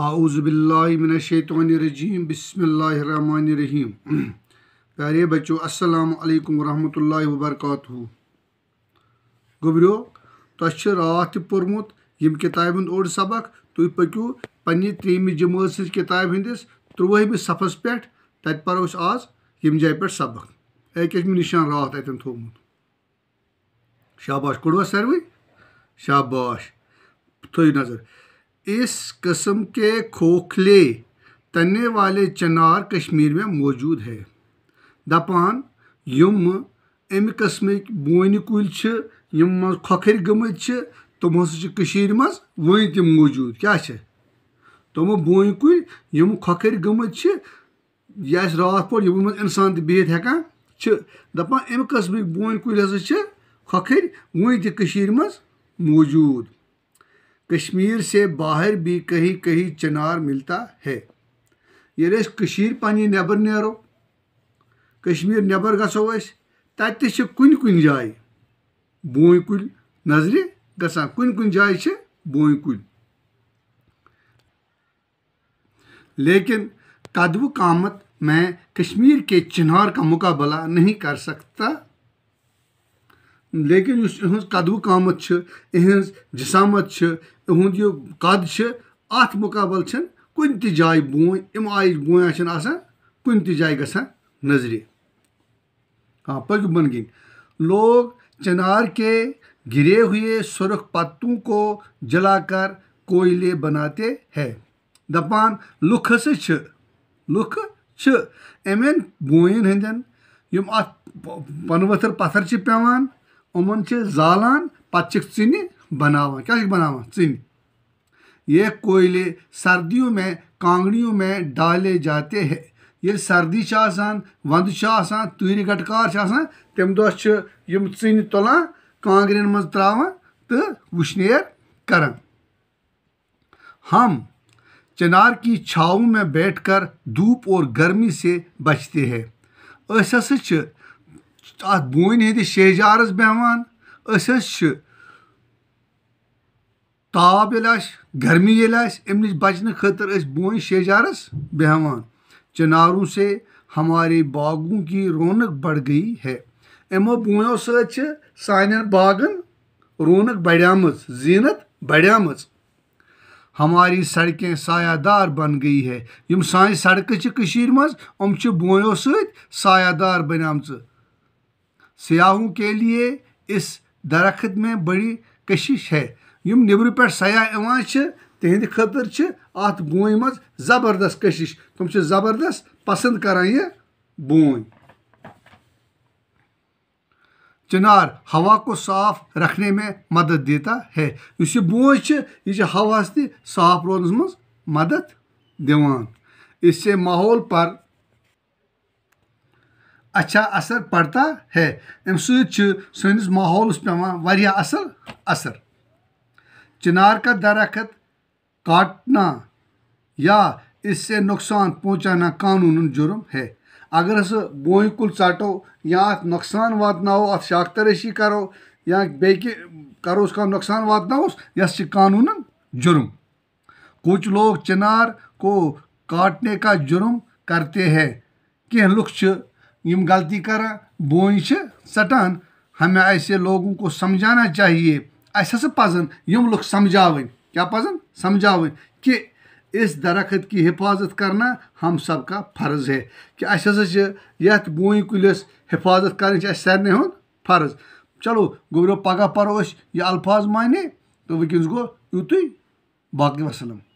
आउज़बिल्लिमिनशैतरजीम बसमीम प्यारे बच्चों अस्सलाम वालेकुम रहमतुल्लाहि व बरकातहू गोबरियो तुम तो पोर्मुत यम किताब हंद ओड सबक तुम पकू पे त्रेमि जमात सज किताब हंदिस त्रुवहमि सफस पे तत पो आज यम जाए पे सबक एक निशान रात अतन थोमुत शाबाश कड़वा सर्वे शाबाश थो नजर इस किस्म के खोखले तने वाले चनार कश्मीर में मौजूद है दपान यम अमि कस्मिक बोन कुल यम मज खोखर गमित तम हसर मज मौजूद क्या तम बोन कुल यम खोखर गमित यह रात पे इंसान तहत हेकान दपान अमि कस्मिक बोन कुल हसा खोखर वन तशर मौजूद कश्मीर से बाहर भी कहीं कहीं चिनार मिलता है ये कशीर पानी नेबर नो कश्मीर नेबर गो तुन कुन जाए बोई कुल नजर ग कुन कुन से बूं कुल लेकिन कदब कामत मैं कश्मीर के चिनार का मुकाबला नहीं कर सकता लेकिन इस इहज कदव कामत इहज जसामत इहुंद यह कद अत मुकबल छन कुन त जाय बूं इम आय बूं आसान कुन त जाय गसान नजर हाँ पकि बन गिन लोग चनार के गिरे हुए सुरख पत्तों को जलाकर कोयले बनाते हैं दपान लुख हस लुख अमेन बोन हंदन यम अ पनवथर पत्थर पेवान उमन जालान पिन चिन बना क्या बना चिन ये कोयले सर्दियों में कांगड़ियों में डाले जाते हैं ये सर्दी वंद तुर गटकार तम दह चिन तुलान कांगरन मज तो वुशनेर कर हम चनार की छाव में बैठकर धूप और गर्मी से बचते हैं अस अत बोन हंद शेजार बहवान ताप ये गर्मी ये अम नश बचने खातर बोन शेजार बहवान चनारों से हमारे बागों की रौनक बढ़ गई है इमो बोयो सान बागन रौनक बढ़ाम जीनत बढ़ाम हमारी सड़कें सायादार बन गई है यम सड़क मं बोयो सयादार बनाम बनम सयाहों के लिए इस दरख्त में बड़ी कशिश है यम नबर पे सयाह इवान तिंद खर अत बूं मज जबरदस्त कशिश तुम से जबरदस्त पसंद करान यह बूं चिनार हवा को साफ रखने में मदद देता है इस बोझ यह हवास साफ रोज मदद दिवान इससे माहौल पर अच्छा असर पड़ता है अम स माहौल पे असल असर चिनार का दरखत काटना या इससे नुकसान पहुंचाना कानून जुर्म है अगर अस बोह कुल चटो या नुकसान वातो अ शाख तरशी करो या बे करो उसका नुकसान वातनाओस यह कानून जुर्म कुछ लोग चिनार को काटने का जुर्म करते हैं कह लुक् यम गलती कर बोन सटान हमें ऐसे लोगों को समझाना चाहिए अस पजन यम लुक समझाव क्या पजन समझाव कि इस दरखत की हिफाजत करना हम सब का फ़र्ज है कि अस यथ कुलिस हिफाजत कर सारे हूँ फ़र्ज चलो गो पगह पर्व यह अल्फाज माने तो वो यूत तो बाकी वसलम